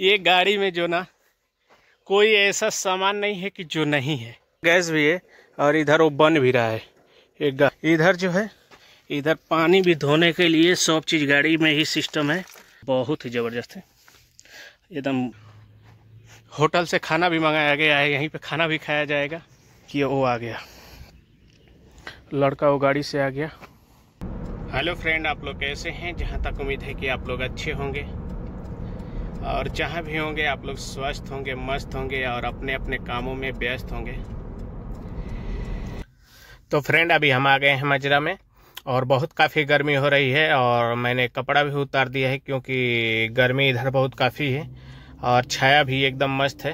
ये गाड़ी में जो ना कोई ऐसा सामान नहीं है कि जो नहीं है गैस भी है और इधर वो बन भी रहा है एक इधर जो है इधर पानी भी धोने के लिए सब चीज़ गाड़ी में ही सिस्टम है बहुत ही ज़बरदस्त है एकदम होटल से खाना भी मंगाया गया है यहीं पे खाना भी खाया जाएगा कि वो आ गया लड़का वो गाड़ी से आ गया हेलो फ्रेंड आप लोग कैसे हैं जहाँ तक उम्मीद है कि आप लोग अच्छे होंगे और जहाँ भी होंगे आप लोग स्वस्थ होंगे मस्त होंगे और अपने अपने कामों में व्यस्त होंगे तो फ्रेंड अभी हम आ गए हैं मजरा में और बहुत काफ़ी गर्मी हो रही है और मैंने कपड़ा भी उतार दिया है क्योंकि गर्मी इधर बहुत काफ़ी है और छाया भी एकदम मस्त है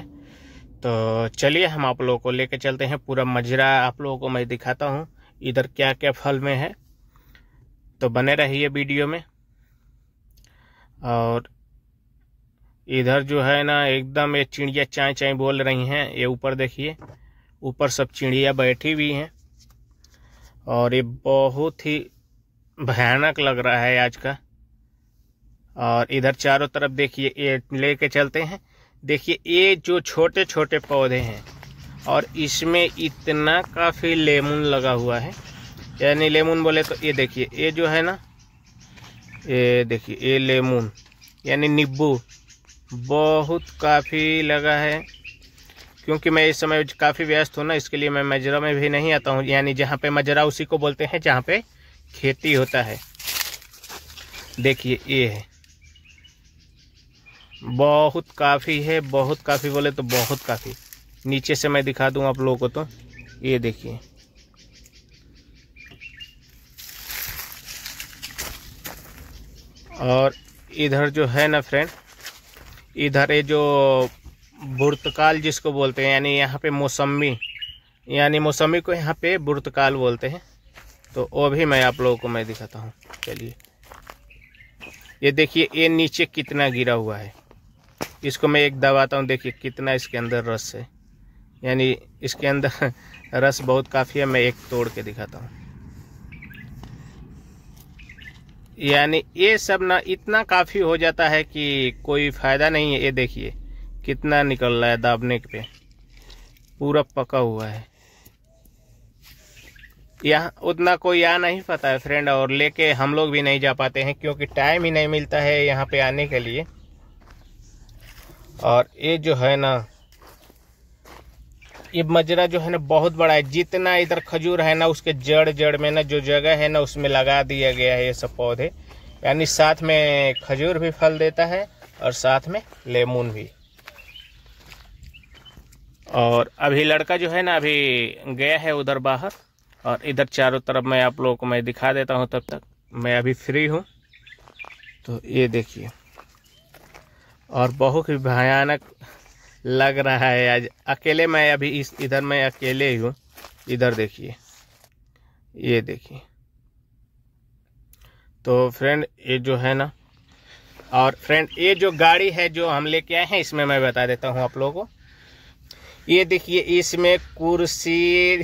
तो चलिए हम आप लोगों को लेके चलते हैं पूरा मजरा आप लोगों को मैं दिखाता हूँ इधर क्या क्या फल में है तो बने रहिए वीडियो में और इधर जो है ना एकदम ये चिड़िया चाय चाय बोल रही हैं ये ऊपर देखिए ऊपर सब चिड़िया बैठी हुई हैं और ये बहुत ही भयानक लग रहा है आज का और इधर चारों तरफ देखिए ये लेके चलते हैं देखिए ये जो छोटे छोटे पौधे हैं और इसमें इतना काफ़ी लेमन लगा हुआ है यानी लेमन बोले तो ये देखिए ये जो है ना ये देखिए ये लेमन यानी नींबू बहुत काफ़ी लगा है क्योंकि मैं इस समय काफ़ी व्यस्त हूँ ना इसके लिए मैं मजरा में भी नहीं आता हूँ यानी जहाँ पे मजरा उसी को बोलते हैं जहाँ पे खेती होता है देखिए ये है बहुत काफ़ी है बहुत काफ़ी बोले तो बहुत काफ़ी नीचे से मैं दिखा दूँ आप लोगों को तो ये देखिए और इधर जो है ना फ्रेंड इधर ये जो बुर्तकाल जिसको बोलते हैं यानी यहाँ पे मौसमी यानी मौसमी को यहाँ पे बुर्तकाल बोलते हैं तो वो भी मैं आप लोगों को मैं दिखाता हूँ चलिए ये देखिए ये नीचे कितना गिरा हुआ है इसको मैं एक दबाता हूँ देखिए कितना इसके अंदर रस है यानी इसके अंदर रस बहुत काफ़ी है मैं एक तोड़ के दिखाता हूँ यानी ये सब ना इतना काफ़ी हो जाता है कि कोई फ़ायदा नहीं है ये देखिए कितना निकल रहा है दाबने पे पूरा पका हुआ है यहाँ उतना कोई आ नहीं पता है फ्रेंड और लेके हम लोग भी नहीं जा पाते हैं क्योंकि टाइम ही नहीं मिलता है यहाँ पे आने के लिए और ये जो है ना ये मजरा जो है ना बहुत बड़ा है जितना इधर खजूर है ना उसके जड़ जड़ में ना जो जगह है ना उसमें लगा दिया गया है ये सब पौधे यानी साथ में खजूर भी फल देता है और साथ में लेमून भी और अभी लड़का जो है ना अभी गया है उधर बाहर और इधर चारों तरफ मैं आप लोगों को मैं दिखा देता हूँ तब तक मैं अभी फ्री हूँ तो ये देखिए और बहुत ही भयानक लग रहा है आज अकेले मैं अभी इस इधर मैं अकेले ही हूँ इधर देखिए ये देखिए तो फ्रेंड ये जो है ना और फ्रेंड ये जो गाड़ी है जो हम लेके आए हैं इसमें मैं बता देता हूँ आप लोगों को ये देखिए इसमें कुर्सी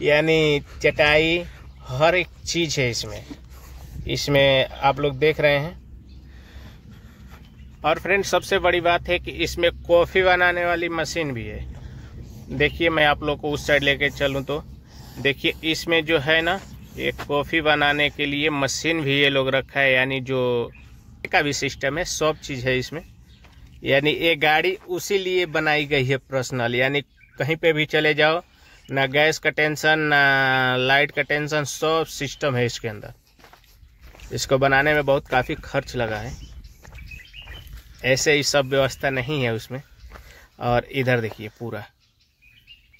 यानी चटाई हर एक चीज़ है इसमें इसमें आप लोग देख रहे हैं और फ्रेंड सबसे बड़ी बात है कि इसमें कॉफ़ी बनाने वाली मशीन भी है देखिए मैं आप लोग को उस साइड लेके चलूँ तो देखिए इसमें जो है ना ये कॉफ़ी बनाने के लिए मशीन भी ये लोग रखा है यानी जो का भी सिस्टम है सब चीज़ है इसमें यानी ये गाड़ी उसी लिए बनाई गई है पर्सनल यानी कहीं पे भी चले जाओ ना गैस का टेंशन ना लाइट का टेंशन सब सिस्टम है इसके अंदर इसको बनाने में बहुत काफ़ी खर्च लगा है ऐसे ही सब व्यवस्था नहीं है उसमें और इधर देखिए पूरा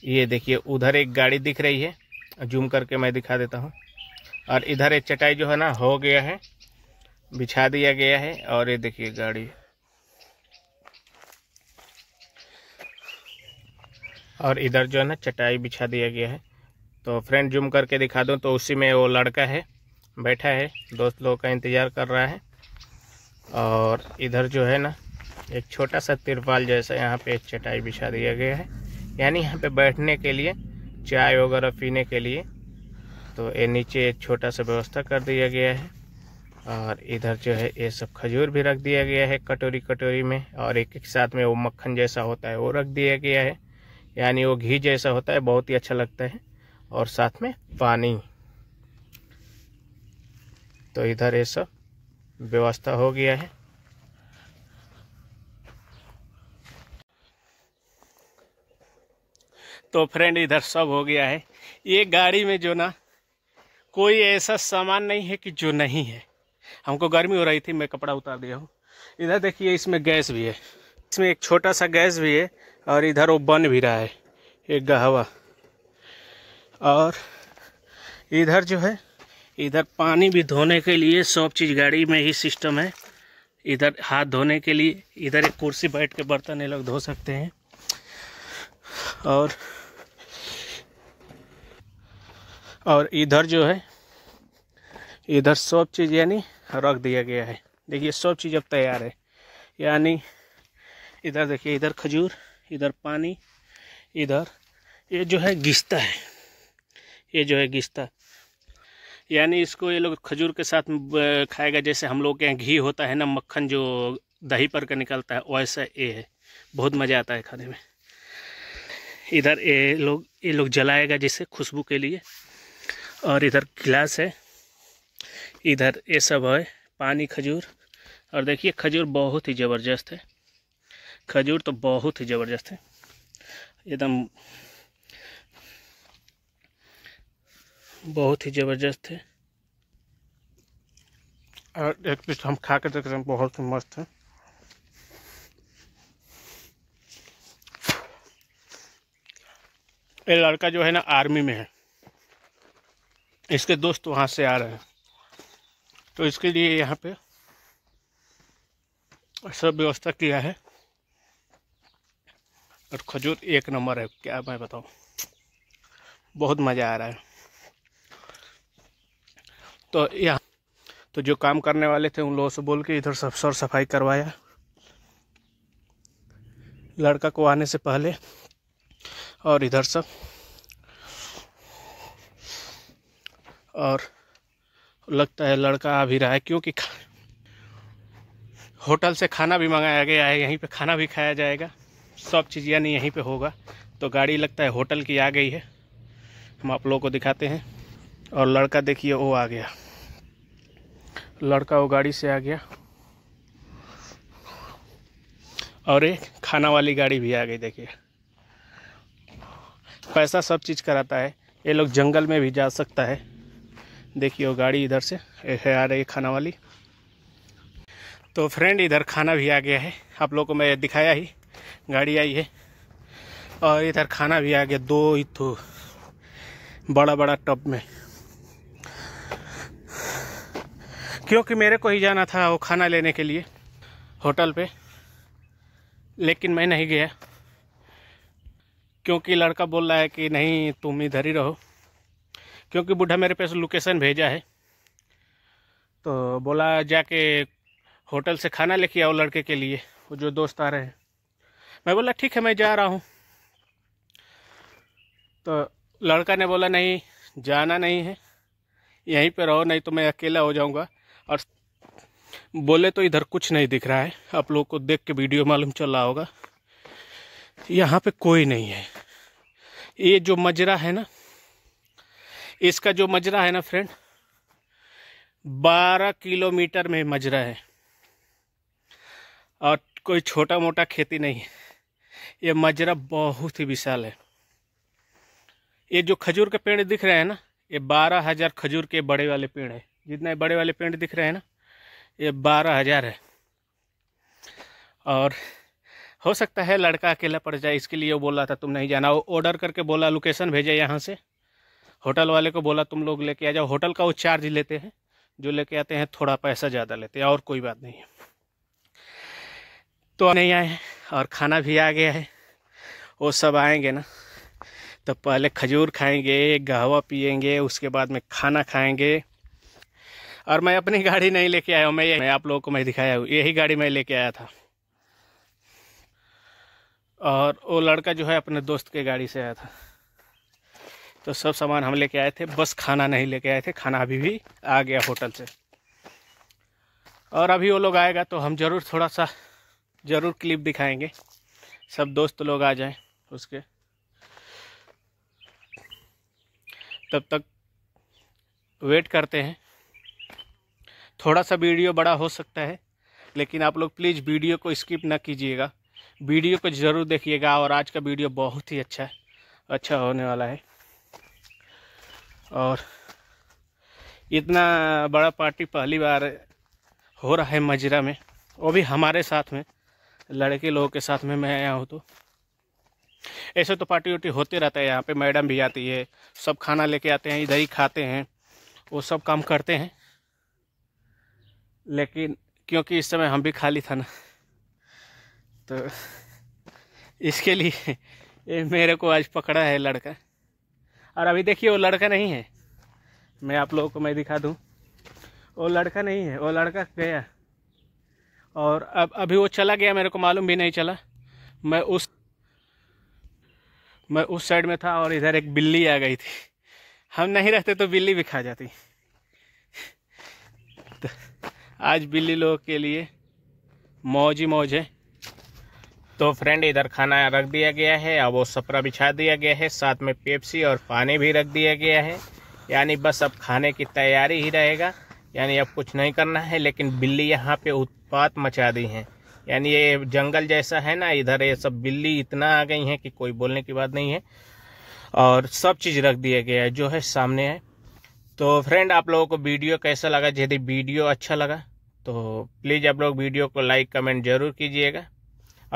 ये देखिए उधर एक गाड़ी दिख रही है जूम करके मैं दिखा देता हूँ और इधर एक चटाई जो है ना हो गया है बिछा दिया गया है और ये देखिए गाड़ी और इधर जो है ना चटाई बिछा दिया गया है तो फ्रेंड जूम करके दिखा दूँ तो उसी में वो लड़का है बैठा है दोस्त लोग का इंतज़ार कर रहा है और इधर जो है ना एक छोटा सा तिरपाल जैसा यहाँ पे एक चटाई बिछा दिया गया है यानी यहाँ पे बैठने के लिए चाय वगैरह पीने के लिए तो ये नीचे एक छोटा सा व्यवस्था कर दिया गया है और इधर जो है ये सब खजूर भी रख दिया गया है कटोरी कटोरी में और एक एक साथ में वो मक्खन जैसा होता है वो रख दिया गया है यानी वो घी जैसा होता है बहुत ही अच्छा लगता है और साथ में पानी तो इधर ये सब व्यवस्था हो गया है तो फ्रेंड इधर सब हो गया है ये गाड़ी में जो ना कोई ऐसा सामान नहीं है कि जो नहीं है हमको गर्मी हो रही थी मैं कपड़ा उतार दिया हूँ इधर देखिए इसमें गैस भी है इसमें एक छोटा सा गैस भी है और इधर वो बन भी रहा है एक गहवा और इधर जो है इधर पानी भी धोने के लिए सब चीज़ गाड़ी में ही सिस्टम है इधर हाथ धोने के लिए इधर एक कुर्सी बैठ के बर्तन ये लोग धो सकते हैं और और इधर जो है इधर सब चीज़ यानी रख दिया गया है देखिए सब चीज़ अब तैयार है यानी इधर देखिए इधर खजूर इधर पानी इधर ये जो है गिस्ता है ये जो है गिस्ता यानी इसको ये लोग खजूर के साथ खाएगा जैसे हम लोग के यहाँ घी होता है ना मक्खन जो दही पर का निकलता है वैसा ये है बहुत मज़ा आता है खाने में इधर ये लोग ये लोग जलाएगा जिसे खुशबू के लिए और इधर गिलास है इधर ये सब है पानी खजूर और देखिए खजूर बहुत ही ज़बरदस्त है खजूर तो बहुत ही ज़बरदस्त है एकदम बहुत ही ज़बरदस्त है और एक पीस हम खा के देख रहे हैं बहुत ही मस्त है ये लड़का जो है ना आर्मी में है इसके दोस्त वहाँ से आ रहे हैं तो इसके लिए यहाँ पे सब व्यवस्था किया है और खजूर एक नंबर है क्या मैं बताऊँ बहुत मज़ा आ रहा है तो यहाँ तो जो काम करने वाले थे उन लोगों से बोल के इधर सब सर सफाई करवाया लड़का को आने से पहले और इधर सब और लगता है लड़का आ भी रहा है क्योंकि होटल से खाना भी मंगाया गया है यहीं पे खाना भी खाया जाएगा सब चीज़ यानी यहीं पे होगा तो गाड़ी लगता है होटल की आ गई है हम आप लोगों को दिखाते हैं और लड़का देखिए वो आ गया लड़का वो गाड़ी से आ गया और एक खाना वाली गाड़ी भी आ गई देखिए पैसा सब चीज़ कराता है ये लोग जंगल में भी जा सकता है देखिए वो गाड़ी इधर से है आ रही है खाना वाली तो फ्रेंड इधर खाना भी आ गया है आप लोगों को मैं दिखाया ही गाड़ी आई है और इधर खाना भी आ गया दो ही तो बड़ा बड़ा टब में क्योंकि मेरे को ही जाना था वो खाना लेने के लिए होटल पे लेकिन मैं नहीं गया क्योंकि लड़का बोल रहा है कि नहीं तुम इधर ही रहो क्योंकि बूढ़ा मेरे पास लोकेशन भेजा है तो बोला जाके होटल से खाना लेके आओ लड़के के लिए वो जो दोस्त आ रहे हैं मैं बोला ठीक है मैं जा रहा हूँ तो लड़का ने बोला नहीं जाना नहीं है यहीं पर रहो नहीं तो मैं अकेला हो जाऊँगा और बोले तो इधर कुछ नहीं दिख रहा है आप लोग को देख के वीडियो मालूम चल रहा होगा यहाँ पे कोई नहीं है ये जो मजरा है ना इसका जो मजरा है ना फ्रेंड 12 किलोमीटर में मजरा है और कोई छोटा मोटा खेती नहीं है ये मजरा बहुत ही विशाल है ये जो खजूर के पेड़ दिख रहे हैं ना ये बारह हजार खजूर के बड़े वाले पेड़ है जितने बड़े वाले पेंट दिख रहे हैं ना ये बारह हज़ार है और हो सकता है लड़का अकेला पड़ जाए इसके लिए वो बोला था तुम नहीं जाना वो ऑर्डर करके बोला लोकेशन भेजे यहाँ से होटल वाले को बोला तुम लोग लेके आ जाओ होटल का वो चार्ज लेते हैं जो लेके आते हैं थोड़ा पैसा ज़्यादा लेते हैं और कोई बात नहीं है तो नहीं आए हैं और खाना भी आ गया है वो सब आएंगे ना तो पहले खजूर खाएंगे गहवा पियेंगे उसके बाद में खाना खाएंगे और मैं अपनी गाड़ी नहीं लेके आया हूँ मैं ये मैं आप लोगों को मैं दिखाया हूँ यही गाड़ी मैं लेके आया था और वो लड़का जो है अपने दोस्त के गाड़ी से आया था तो सब सामान हम लेके आए थे बस खाना नहीं लेके आए थे खाना अभी भी आ गया होटल से और अभी वो लोग आएगा तो हम ज़रूर थोड़ा सा ज़रूर क्लिप दिखाएंगे सब दोस्त लोग आ जाएं उसके तब तक वेट करते हैं थोड़ा सा वीडियो बड़ा हो सकता है लेकिन आप लोग प्लीज़ वीडियो को स्किप ना कीजिएगा वीडियो को ज़रूर देखिएगा और आज का वीडियो बहुत ही अच्छा है अच्छा होने वाला है और इतना बड़ा पार्टी पहली बार हो रहा है मजरा में वो भी हमारे साथ में लड़के लोगों के साथ में मैं आया हूँ तो ऐसे तो पार्टी उटी होते रहता है यहाँ पे मैडम भी आती है सब खाना लेके आते हैं इधर ही खाते हैं वो सब काम करते हैं लेकिन क्योंकि इस समय हम भी खाली था ना तो इसके लिए ये मेरे को आज पकड़ा है लड़का और अभी देखिए वो लड़का नहीं है मैं आप लोगों को मैं दिखा दूँ वो लड़का नहीं है वो लड़का गया और अब अभी वो चला गया मेरे को मालूम भी नहीं चला मैं उस मैं उस साइड में था और इधर एक बिल्ली आ गई थी हम नहीं रहते तो बिल्ली भी खा जाती तो, आज बिल्ली लोग के लिए मौज ही मौज है तो फ्रेंड इधर खाना रख दिया गया है अब वो सपरा बिछा दिया गया है साथ में पेप्सी और पानी भी रख दिया गया है यानी बस अब खाने की तैयारी ही रहेगा यानी अब कुछ नहीं करना है लेकिन बिल्ली यहाँ पे उत्पात मचा दी है यानी ये जंगल जैसा है ना इधर ये सब बिल्ली इतना आ गई हैं कि कोई बोलने की बात नहीं है और सब चीज़ रख दिया गया है जो है सामने है तो फ्रेंड आप लोगों को वीडियो कैसा लगा यदि वीडियो अच्छा लगा तो प्लीज़ आप लोग वीडियो को लाइक कमेंट जरूर कीजिएगा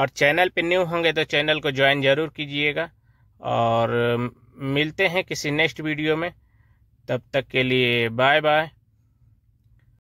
और चैनल पे न्यू होंगे तो चैनल को ज्वाइन जरूर कीजिएगा और मिलते हैं किसी नेक्स्ट वीडियो में तब तक के लिए बाय बाय